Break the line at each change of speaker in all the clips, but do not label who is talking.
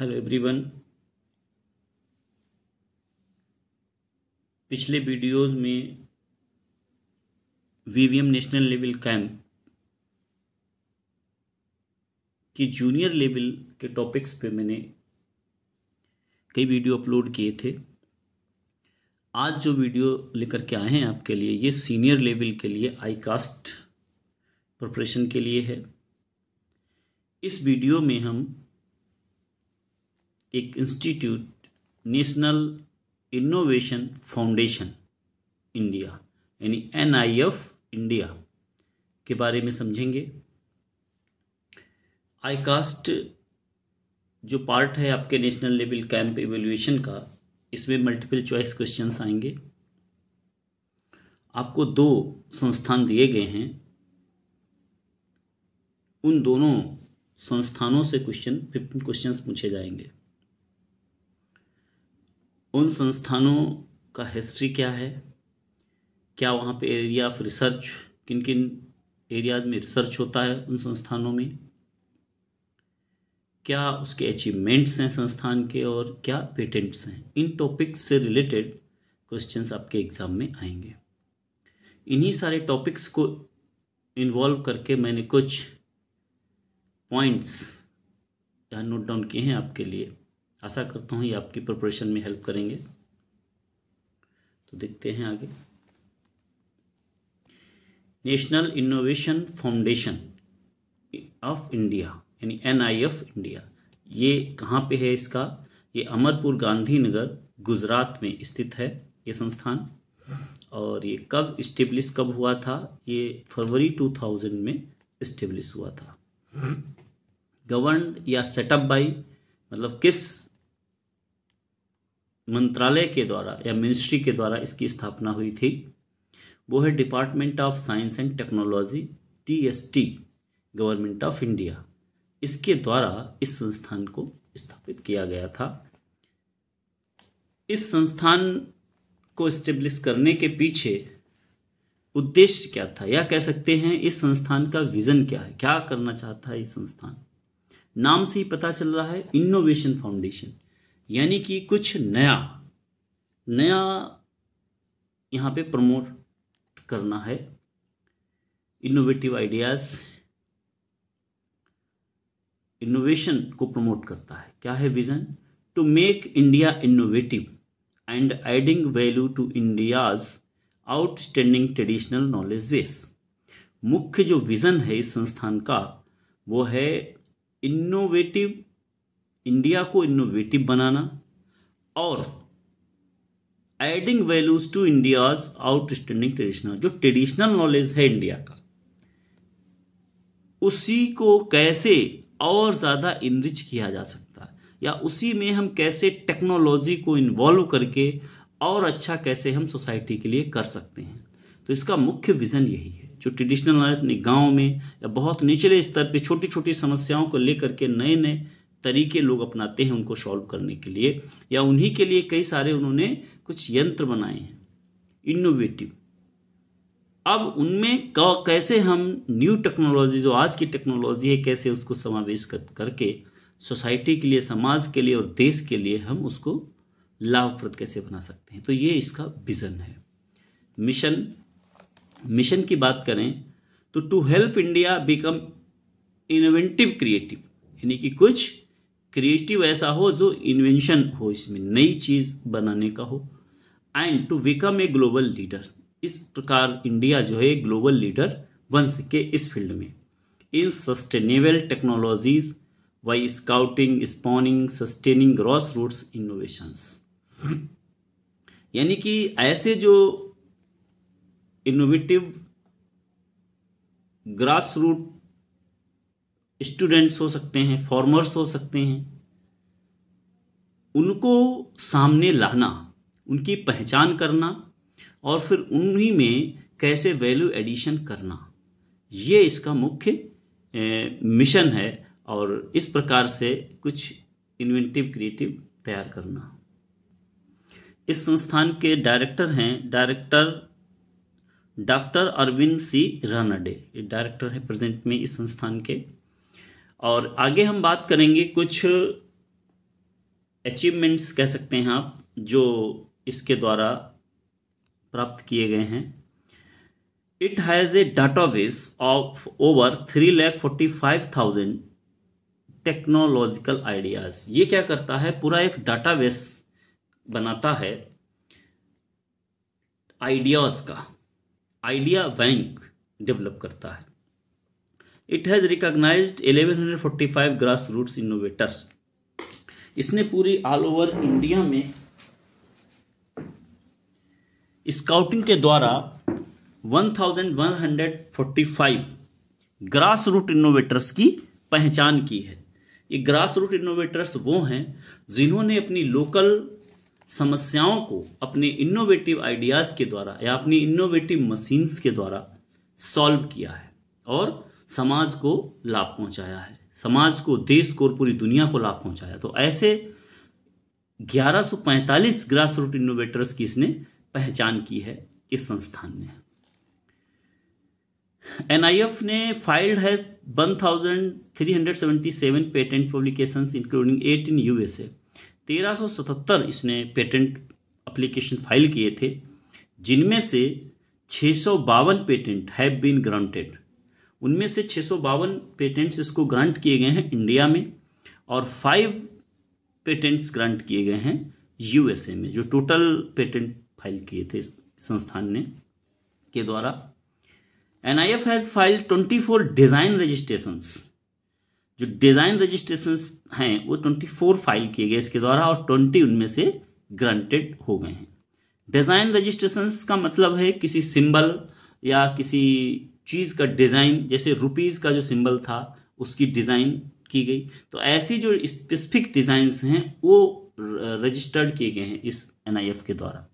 Hello everyone पिछले videos में VVM national level camp की जूनियर लेवल के टॉपिक्स पे मैंने कई वीडियो अपलोड किए थे आज जो वीडियो लेकर के आए हैं आपके लिए ये सीनियर लेवल के लिए आई कास्ट प्रिपरेशन के लिए है इस वीडियो में हम एक institute National Innovation Foundation India यानी एन आई एफ इंडिया के बारे में समझेंगे आईकास्ट जो पार्ट है आपके नेशनल लेवल कैंप एवेल्युएशन का इसमें मल्टीपल चॉइस क्वेश्चन आएंगे आपको दो संस्थान दिए गए हैं उन दोनों संस्थानों से क्वेश्चन फिफ्टीन क्वेश्चंस पूछे जाएंगे उन संस्थानों का हिस्ट्री क्या है क्या वहाँ पे एरिया ऑफ रिसर्च किन किन एरियाज में रिसर्च होता है उन संस्थानों में क्या उसके अचीवमेंट्स हैं संस्थान के और क्या पेटेंट्स हैं इन टॉपिक्स से रिलेटेड क्वेश्चंस आपके एग्ज़ाम में आएंगे इन्हीं सारे टॉपिक्स को इन्वॉल्व करके मैंने कुछ पॉइंट्स यहाँ नोट डाउन किए हैं आपके लिए आशा करता हूँ ये आपकी प्रिपरेशन में हेल्प करेंगे तो देखते हैं आगे National Innovation Foundation of India यानी एन आई एफ इंडिया ये कहाँ पे है इसका ये अमरपुर गांधीनगर गुजरात में स्थित है ये संस्थान और ये कब इस्टेब्लिश कब हुआ था ये फरवरी 2000 में इस्टेब्लिश हुआ था गवर्न या सेटअप बाई मतलब किस मंत्रालय के द्वारा या मिनिस्ट्री के द्वारा इसकी स्थापना हुई थी वो है Department of science and Technology DST Government of India इसके द्वारा इस संस्थान को स्थापित किया गया था इस संस्थान को स्टेब्लिश करने के पीछे उद्देश्य क्या था या कह सकते हैं इस संस्थान का विजन क्या है क्या करना चाहता है ये संस्थान नाम से ही पता चल रहा है इनोवेशन फाउंडेशन यानी कि कुछ नया नया यहाँ पे प्रमोट करना है इनोवेटिव आइडियाज इनोवेशन को प्रमोट करता है क्या है vision to make India innovative and adding value to India's outstanding traditional knowledge base मुख्य जो विजन है इस संस्थान का वो है इनोवेटिव इंडिया को इनोवेटिव बनाना और adding values to India's outstanding traditional जो ट्रेडिशनल नॉलेज है इंडिया का उसी को कैसे और ज़्यादा इनरिच किया जा सकता है या उसी में हम कैसे टेक्नोलॉजी को इन्वॉल्व करके और अच्छा कैसे हम सोसाइटी के लिए कर सकते हैं तो इसका मुख्य विज़न यही है जो ट्रेडिशनल नॉलेज अपने गाँव में या बहुत निचले स्तर पे छोटी छोटी समस्याओं को लेकर के नए नए तरीके लोग अपनाते हैं उनको सॉल्व करने के लिए या उन्हीं के लिए कई सारे उन्होंने कुछ यंत्र बनाए हैं इनोवेटिव अब उनमें कैसे हम न्यू टेक्नोलॉजी जो आज की टेक्नोलॉजी है कैसे उसको समावेश कर, करके सोसाइटी के लिए समाज के लिए और देश के लिए हम उसको लाभप्रद कैसे बना सकते हैं तो ये इसका विज़न है मिशन मिशन की बात करें तो to help India become innovative creative यानी कि कुछ क्रिएटिव ऐसा हो जो इन्वेंशन हो इसमें नई चीज़ बनाने का हो and to become a global leader इस प्रकार इंडिया जो है ग्लोबल लीडर बन सके इस फील्ड में in sustainable technologies by scouting spawning sustaining grass roots innovations यानी कि ऐसे जो इनोवेटिव ग्रास रूट स्टूडेंट्स हो सकते हैं फॉर्मर्स हो सकते हैं उनको सामने लाना उनकी पहचान करना और फिर उन्हीं में कैसे वैल्यू एडिशन करना ये इसका मुख्य मिशन है और इस प्रकार से कुछ इन्वेंटिव क्रिएटिव तैयार करना इस संस्थान के डायरेक्टर हैं director doctor Arvind C Ranade director है प्रेजेंट में इस संस्थान के और आगे हम बात करेंगे कुछ अचीवमेंट्स कह सकते हैं आप जो इसके द्वारा प्राप्त किए गए हैं it has a database of over three lakh forty five thousand technological ideas ये क्या करता है पूरा एक डाटाबेस बनाता है आइडियाज़ का आइडिया बैंक डेवलप करता है it has recognised 1145 grass roots innovators इसने पूरी ऑल ओवर इंडिया में स्काउटिंग के द्वारा 1145 ग्रास रूट इनोवेटर्स की पहचान की है ये ग्रास रूट इनोवेटर्स वो हैं जिन्होंने अपनी लोकल समस्याओं को अपने इनोवेटिव आइडियाज़ के द्वारा या अपनी इनोवेटिव मशीन्स के द्वारा सॉल्व किया है और समाज को लाभ पहुंचाया है समाज को देश को और पूरी दुनिया को लाभ पहुंचाया तो ऐसे 1145 ग्रास रूट इनोवेटर्स की इसने पहचान की है इस संस्थान ने एनआईएफ ने फाइल्ड है 1377 patent publications including 8 in USA 1377 इसने पेटेंट अप्लीकेशन फाइल किए थे जिनमें से छः पेटेंट हैव बीन ग्रांटेड उनमें से छः पेटेंट्स इसको ग्रांट किए गए हैं इंडिया में और फाइव पेटेंट्स ग्रांट किए गए हैं यूएसए में जो टोटल पेटेंट फाइल किए थे इस संस्थान ने के द्वारा N I F has file twenty four design registrations जो डिज़ाइन रजिस्ट्रेशंस हैं वो ट्वेंटी फोर फाइल किए गए इसके द्वारा और ट्वेंटी उनमें से ग्रांटेड हो गए हैं डिज़ाइन रजिस्ट्रेशंस का मतलब है किसी सिंबल या किसी चीज़ का डिज़ाइन जैसे रुपीज़ का जो सिंबल था उसकी डिज़ाइन की गई तो ऐसी जो स्पेसिफिक डिज़ाइंस हैं वो रजिस्टर्ड किए गए हैं इस एन के द्वारा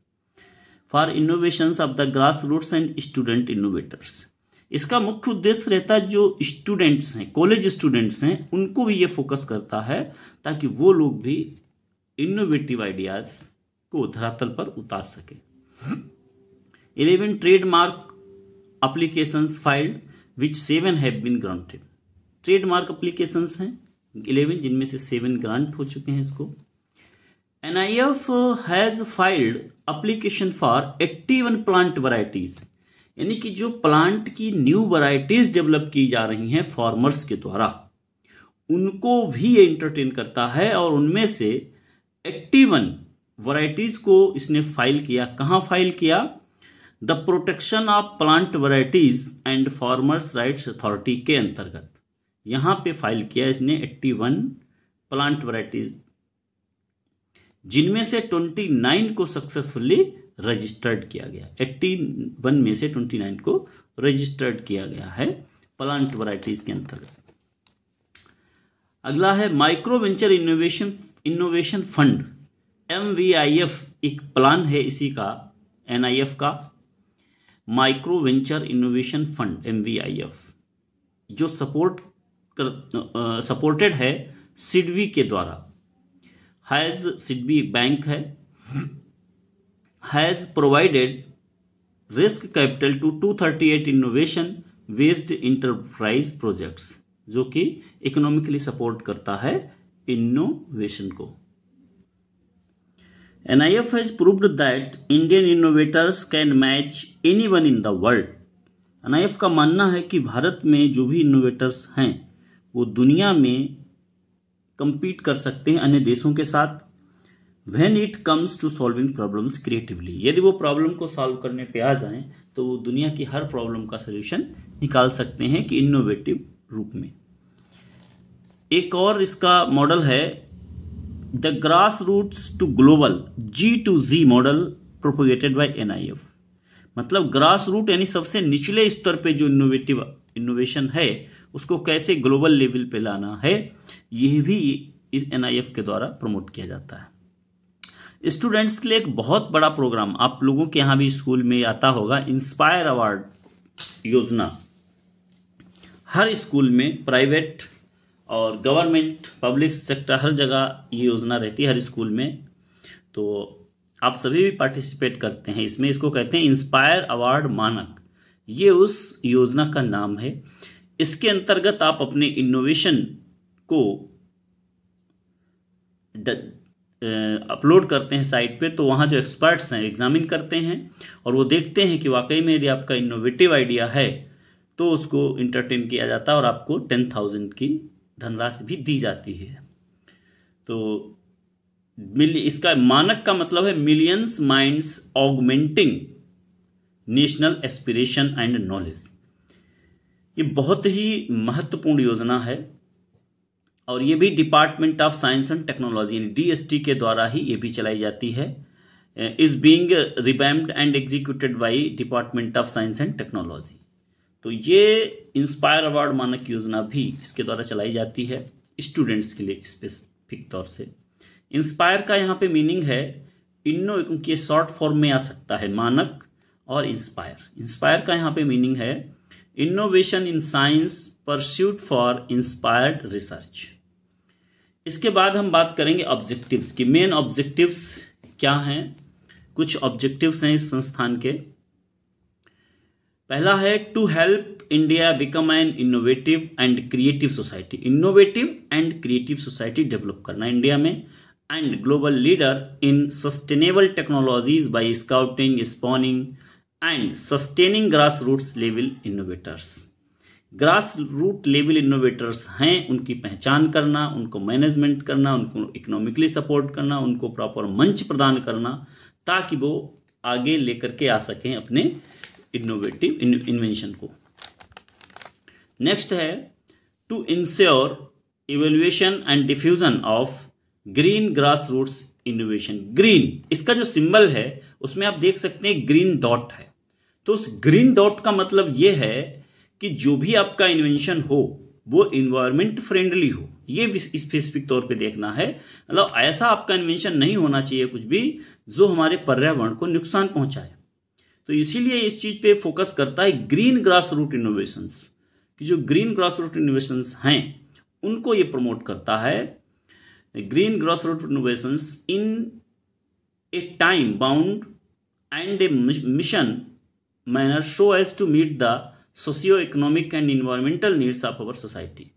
for innovation of the grass roots and student innovators इसका मुख्य उद्देश्य रहता है जो स्टूडेंट्स हैं कॉलेज स्टूडेंट्स हैं उनको भी ये फोकस करता है ताकि वो लोग भी इनोवेटिव आइडियाज़ को धरातल पर उतार सके eleven trademark applications filed which seven have been granted trademark applications हैं इलेवन जिनमें से सेवन ग्रांट हो चुके हैं इसको NIF has filed application for 81 plant varieties यानी कि जो प्लांट की न्यू वराइटीज डेवलप की जा रही हैं फार्मर्स के द्वारा उनको भी ये इंटरटेन करता है और उनमें से 81 वराइटीज को इसने फाइल किया कहाँ फाइल किया the protection of plant varieties and farmers rights authority के अंतर्गत यहां पे फाइल किया इसने 81 प्लांट वराइटीज जिनमें से 29 को सक्सेसफुली रजिस्टर्ड किया गया 81 में से 29 को रजिस्टर्ड किया गया है प्लांट वराइटीज के अंतर्गत अगला है micro venture innovation innovation fund M एक प्लान है इसी का एनआईएफ का micro venture innovation fund M जो सपोर्ट कर सपोर्टेड है सिडवी के द्वारा हैज़ सिडवी बैंक है has provided risk capital to 238 innovation based enterprise projects जो कि इकोनॉमिकली सपोर्ट करता है इनोवेशन को NIF has proved that Indian innovators can match anyone in the world. NIF का मानना है कि भारत में जो भी इनोवेटर्स हैं वो दुनिया में कंपीट कर सकते हैं अन्य देशों के साथ when it comes to solving problems creatively यदि वो प्रॉब्लम को सॉल्व करने पे आ जाएं तो वो दुनिया की हर प्रॉब्लम का सोल्यूशन निकाल सकते हैं कि इनोवेटिव रूप में एक और इसका मॉडल है to global G to G model propagated by N I F मतलब ग्रास रूट यानी सबसे निचले स्तर पे जो इनोवेटिव इनोवेशन है उसको कैसे ग्लोबल लेवल पे लाना है यह भी इस एनआईएफ के द्वारा प्रमोट किया जाता है स्टूडेंट्स के लिए एक बहुत बड़ा प्रोग्राम आप लोगों के यहाँ भी स्कूल में आता होगा इंस्पायर अवार्ड योजना हर स्कूल में प्राइवेट और गवर्नमेंट पब्लिक सेक्टर हर जगह ये योजना रहती है हर स्कूल में तो आप सभी भी पार्टिसिपेट करते हैं इसमें इसको कहते हैं इंस्पायर अवार्ड मानक ये उस योजना का नाम है इसके अंतर्गत आप अपने इनोवेशन को अपलोड करते हैं साइट पे तो वहाँ जो एक्सपर्ट्स हैं एग्जामिन करते हैं और वो देखते हैं कि वाकई में यदि आपका इनोवेटिव आइडिया है तो उसको इंटरटेन किया जाता है और आपको टेन थाउजेंड की धनराशि भी दी जाती है तो मिल इसका मानक का मतलब है millions minds augmenting national aspiration and knowledge ये बहुत ही महत्वपूर्ण योजना है और ये भी department of science and technology यानी डीएसटी के द्वारा ही ये भी चलाई जाती है is being revamped and executed by department of science and technology तो ये इंस्पायर अवार्ड मानक योजना भी इसके द्वारा चलाई जाती है स्टूडेंट्स के लिए स्पेसिफिक तौर से इंस्पायर का यहाँ पे मीनिंग है इन्नो क्योंकि शॉर्ट फॉर्म में आ सकता है मानक और इंस्पायर इंस्पायर का यहाँ पे मीनिंग है innovation in science pursuit for inspired research इसके बाद हम बात करेंगे ऑब्जेक्टिव्स की मेन ऑब्जेक्टिव्स क्या हैं कुछ ऑब्जेक्टिव्स हैं इस संस्थान के पहला है to help India become an innovative and creative society innovative and creative society develop करना इंडिया में and global leader in sustainable technologies by scouting spawning and sustaining grass roots level innovators grass root level innovators हैं उनकी पहचान करना उनको management करना उनको economically support करना उनको प्रॉपर मंच प्रदान करना ताकि वो आगे लेकर के आ सकें अपने इनोवेटिव इन्वेंशन को नेक्स्ट है to ensure evaluation and diffusion of green grass roots innovation green इसका जो सिंबल है उसमें आप देख सकते हैं ग्रीन डॉट है तो उस ग्रीन डॉट का मतलब यह है कि जो भी आपका इन्वेंशन हो वो इन्वायरमेंट फ्रेंडली हो ये स्पेसिफिक तौर पे देखना है मतलब ऐसा आपका इन्वेंशन नहीं होना चाहिए कुछ भी जो हमारे पर्यावरण को नुकसान पहुंचाए तो इसीलिए इस चीज़ पे फोकस करता है ग्रीन ग्रास रूट इनोवेशन कि जो ग्रीन ग्रास रूट इनोवेशन हैं उनको ये प्रमोट करता है green grass root innovation in a time bound and a mission manner so as to meet the socio economic and environmental needs of our society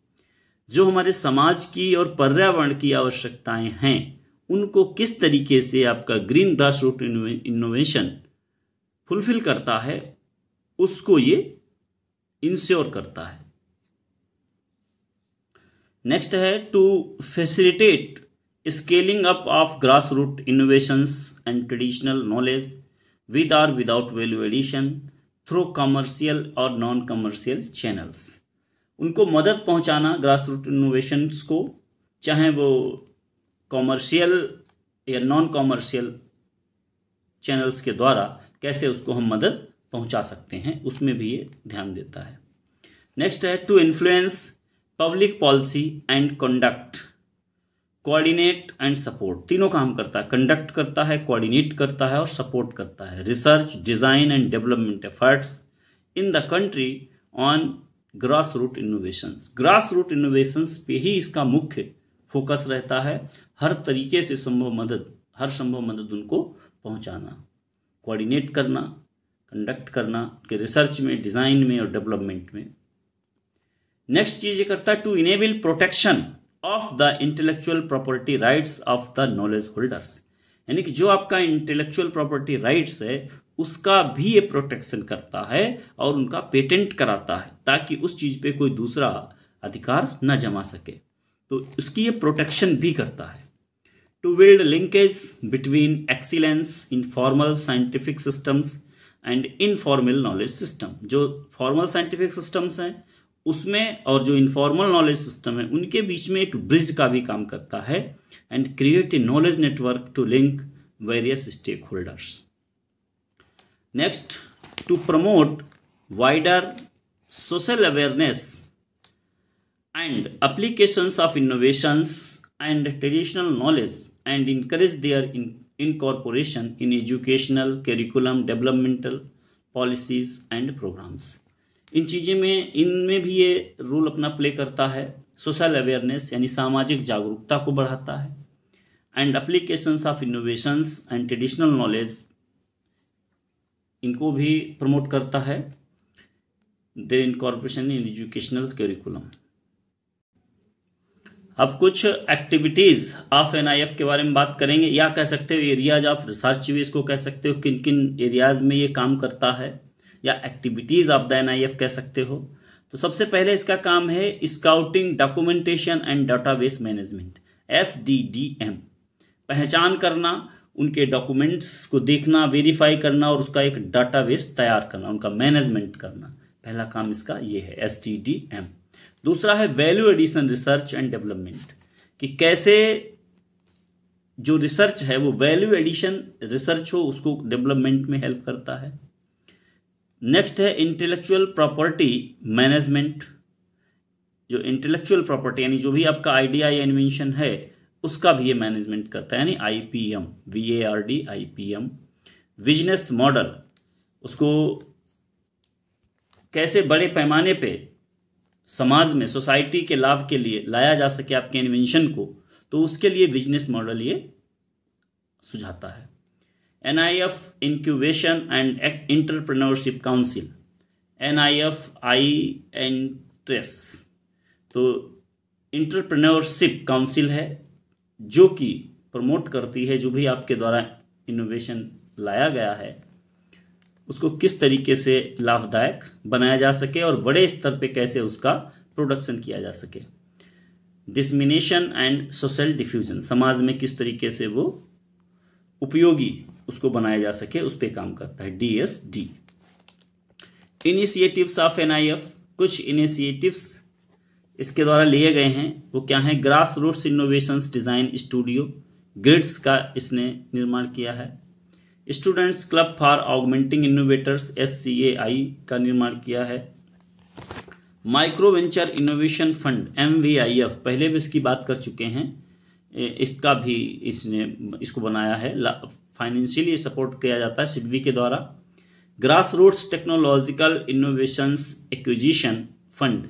जो हमारे समाज की और पर्यावरण की आवश्यकताएं हैं उनको किस तरीके से आपका green grass root innovation fulfil करता है उसको ये इंश्योर करता है नेक्स्ट है to facilitate scaling up of grass root innovations and traditional knowledge with or without value addition through commercial और नॉन कमर्शियल चैनल्स उनको मदद पहुंचाना ग्रास रूट इनोवेशंस को चाहे वो कॉमर्शियल या नॉन कॉमर्शियल चैनल्स के द्वारा कैसे उसको हम मदद पहुंचा सकते हैं उसमें भी ये ध्यान देता है नेक्स्ट है to influence public policy and conduct coordinate and support तीनों काम करता है कंडक्ट करता है कोऑर्डिनेट करता है और सपोर्ट करता है research design and development efforts in the country on grass root innovations grass root innovations पे ही इसका मुख्य फोकस रहता है हर तरीके से संभव मदद हर संभव मदद उनको पहुंचाना कोऑर्डिनेट करना कंडक्ट करना उनके रिसर्च में डिज़ाइन में और डेवलपमेंट में नेक्स्ट चीज ये करता है to enable protection of the intellectual property rights of the knowledge holders यानी कि जो आपका इंटेलेक्चुअल प्रॉपर्टी राइट्स है उसका भी ये प्रोटेक्शन करता है और उनका पेटेंट कराता है ताकि उस चीज़ पे कोई दूसरा अधिकार न जमा सके तो उसकी ये प्रोटेक्शन भी करता है to build linkage between excellence in formal scientific systems and informal knowledge system जो फॉर्मल साइंटिफिक सिस्टम्स हैं उसमें और जो इनफॉर्मल नॉलेज सिस्टम है उनके बीच में एक ब्रिज का भी काम करता है and create a knowledge network to link various stakeholders next to promote wider social awareness and applications of innovations and traditional knowledge and encourage their in incorporation in educational curriculum developmental policies and programs इन चीज़ें में इनमें भी ये role अपना play करता है social awareness यानी सामाजिक जागरूकता को बढ़ाता है and applications of innovations and traditional knowledge इनको भी प्रमोट करता है their incorporation in educational curriculum अब कुछ एक्टिविटीज ऑफ एनआईएफ के बारे में बात करेंगे या कह सकते हो एरियाज ऑफ रिसर्च भी इसको कह सकते हो किन किन एरियाज में ये काम करता है या एक्टिविटीज ऑफ द एनआईएफ कह सकते हो तो सबसे पहले इसका काम है scouting documentation and database management S D D M पहचान करना उनके डॉक्यूमेंट्स को देखना वेरीफाई करना और उसका एक डाटाबेस तैयार करना उनका मैनेजमेंट करना पहला काम इसका ये है एस डी डी एम दूसरा है value addition research and development कि कैसे जो रिसर्च है वो वैल्यू एडिशन रिसर्च हो उसको डेवलपमेंट में हेल्प करता है नेक्स्ट है इंटेलेक्चुअल प्रॉपर्टी मैनेजमेंट जो इंटेलेक्चुअल प्रॉपर्टी यानी जो भी आपका आइडिया या इन्वेंशन है उसका भी ये मैनेजमेंट करता है यानी IPM V A R D IPM business model उसको कैसे बड़े पैमाने पे समाज में सोसाइटी के लाभ के लिए लाया जा सके आपके इन्वेंशन को तो उसके लिए बिजनेस मॉडल ये सुझाता है N I F incubation and entrepreneurship council N I F I N ट्रेस तो इंटरप्रेन्योरशिप काउंसिल है जो कि प्रमोट करती है जो भी आपके द्वारा इनोवेशन लाया गया है उसको किस तरीके से लाभदायक बनाया जा सके और बड़े स्तर पे कैसे उसका प्रोडक्शन किया जा सके डिसमिनेशन एंड सोशल डिफ्यूजन समाज में किस तरीके से वो उपयोगी उसको बनाया जा सके उस पर काम करता है D S D initiatives of N I F कुछ इनिशिएटिव्स इसके द्वारा लिए गए हैं वो क्या हैं grass roots innovation design studio grids का इसने निर्माण किया है students club for augmenting innovators S का निर्माण किया है micro venture innovation fund M पहले भी इसकी बात कर चुके हैं इसका भी इसने इसको बनाया है फाइनेंशियली सपोर्ट किया जाता है सिडवी के द्वारा grass roots technological innovations acquisition fund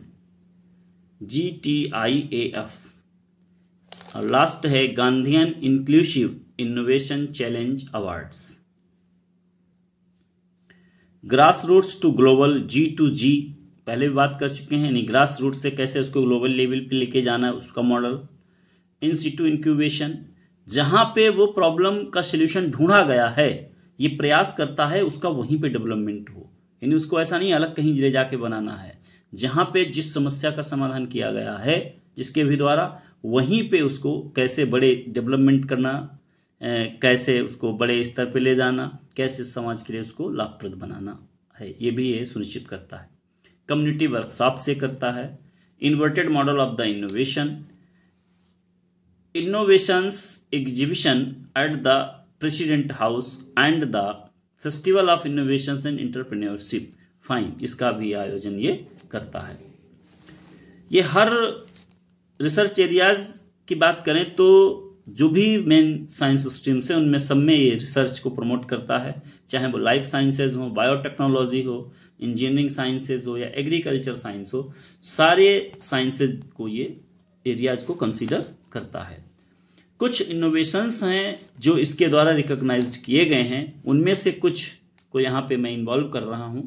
G T I A F और लास्ट है Gandhian inclusive innovation challenge awards grass roots to global G to G पहले भी बात कर चुके हैं यानी ग्रास रूट से कैसे उसको ग्लोबल लेवल पे लेके जाना है उसका मॉडल इन सीटू इंक्यूबेशन जहाँ पे वो प्रॉब्लम का सोल्यूशन ढूंढा गया है ये प्रयास करता है उसका वहीं पे डेवलपमेंट हो यानी उसको ऐसा नहीं अलग कहीं ले जाके बनाना है जहाँ पे जिस समस्या का समाधान किया गया है जिसके भी द्वारा वहीं पे उसको कैसे बड़े डेवलपमेंट करना कैसे उसको बड़े स्तर पर ले जाना कैसे समाज के लिए उसको लाभप्रद बनाना है ये भी ये सुनिश्चित करता है कम्युनिटी वर्कशॉप से करता है inverted model of the innovation innovations exhibition at the president house and the festival of innovation and entrepreneurship fine इसका भी आयोजन ये करता है ये हर रिसर्च एरियाज की बात करें तो जो भी मेन साइंस स्ट्रीम्स हैं उनमें सब में ये रिसर्च को प्रमोट करता है चाहे वो लाइफ साइंसेज हो बायोटेक्नोलॉजी हो इंजीनियरिंग साइंसेज हो या एग्रीकल्चर साइंस हो सारे साइंसेज को ये एरियाज को कंसीडर करता है कुछ इनोवेशंस हैं जो इसके द्वारा रिकॉग्नाइज किए गए हैं उनमें से कुछ को यहाँ पे मैं इन्वॉल्व कर रहा हूँ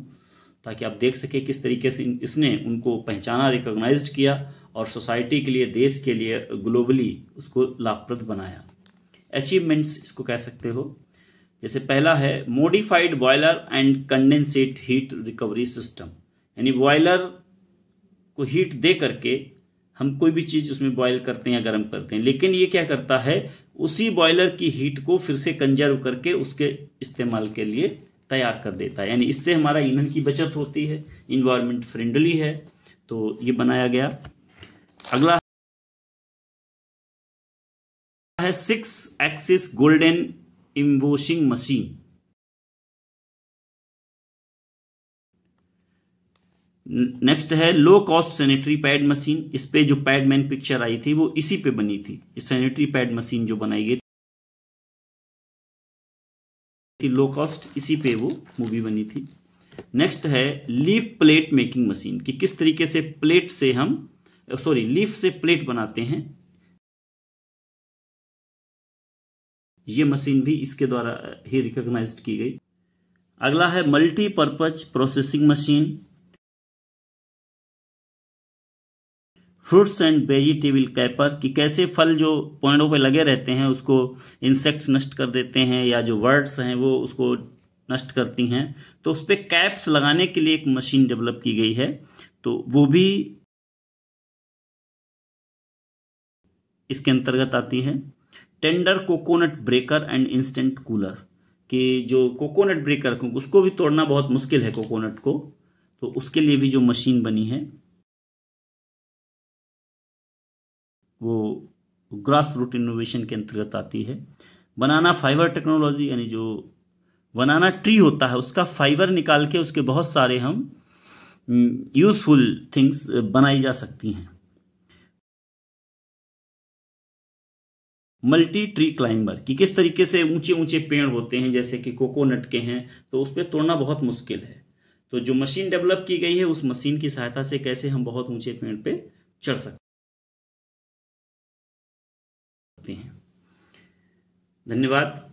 ताकि आप देख सकें किस तरीके से इसने उनको पहचाना रिकॉग्नाइज किया और सोसाइटी के लिए देश के लिए ग्लोबली उसको लाभप्रद बनाया अचीवमेंट्स इसको कह सकते हो जैसे पहला है modified boiler and condensate heat recovery system यानी बॉयलर को हीट दे करके हम कोई भी चीज़ उसमें बॉयल करते हैं या गर्म करते हैं लेकिन ये क्या करता है उसी बॉयलर की हीट को फिर से कंजर्व करके उसके इस्तेमाल के लिए तैयार कर देता है यानी इससे हमारा ईंधन की बचत होती है इन्वायरमेंट फ्रेंडली है तो ये बनाया गया अगला है six axis golden embossing machine next है low cost sanitary pad machine इस पे जो पैड मैन पिक्चर आई थी वो इसी पे बनी थी इस सैनिटरी पैड मशीन जो बनाई गई थी लो कॉस्ट इसी पे वो मूवी बनी थी नेक्स्ट है लीफ प्लेट मेकिंग मशीन कि किस तरीके से प्लेट से हम सॉरी लीफ से प्लेट बनाते हैं ये मशीन भी इसके द्वारा ही रिकॉग्नाइज की गई अगला है multipurpose processing machine fruits and vegetable capper कि कैसे फल जो पॉइंटों पे लगे रहते हैं उसको इंसेक्ट्स नष्ट कर देते हैं या जो वर्ड्स हैं वो उसको नष्ट करती हैं तो उस पर कैप्स लगाने के लिए एक मशीन डेवलप की गई है तो वो भी इसके अंतर्गत आती है tender coconut breaker and instant cooler कि जो कोकोनट ब्रेकर उसको भी तोड़ना बहुत मुश्किल है कोकोनट को तो उसके लिए भी जो मशीन बनी है वो ग्रास रूट इनोवेशन के अंतर्गत आती है बनाना फाइबर टेक्नोलॉजी यानी जो बनाना ट्री होता है उसका फाइबर निकाल के उसके बहुत सारे हम यूज़फुल हम्म, थिंग्स बनाई जा सकती हैं मल्टी ट्री क्लाइंबर कि किस तरीके से ऊंचे ऊंचे पेड़ होते हैं जैसे कि कोकोनट के हैं तो उस पर तोड़ना बहुत मुश्किल है तो जो मशीन डेवलप की गई है उस मशीन की सहायता से कैसे हम बहुत ऊंचे पेड़ पे चढ़ सकते हैं धन्यवाद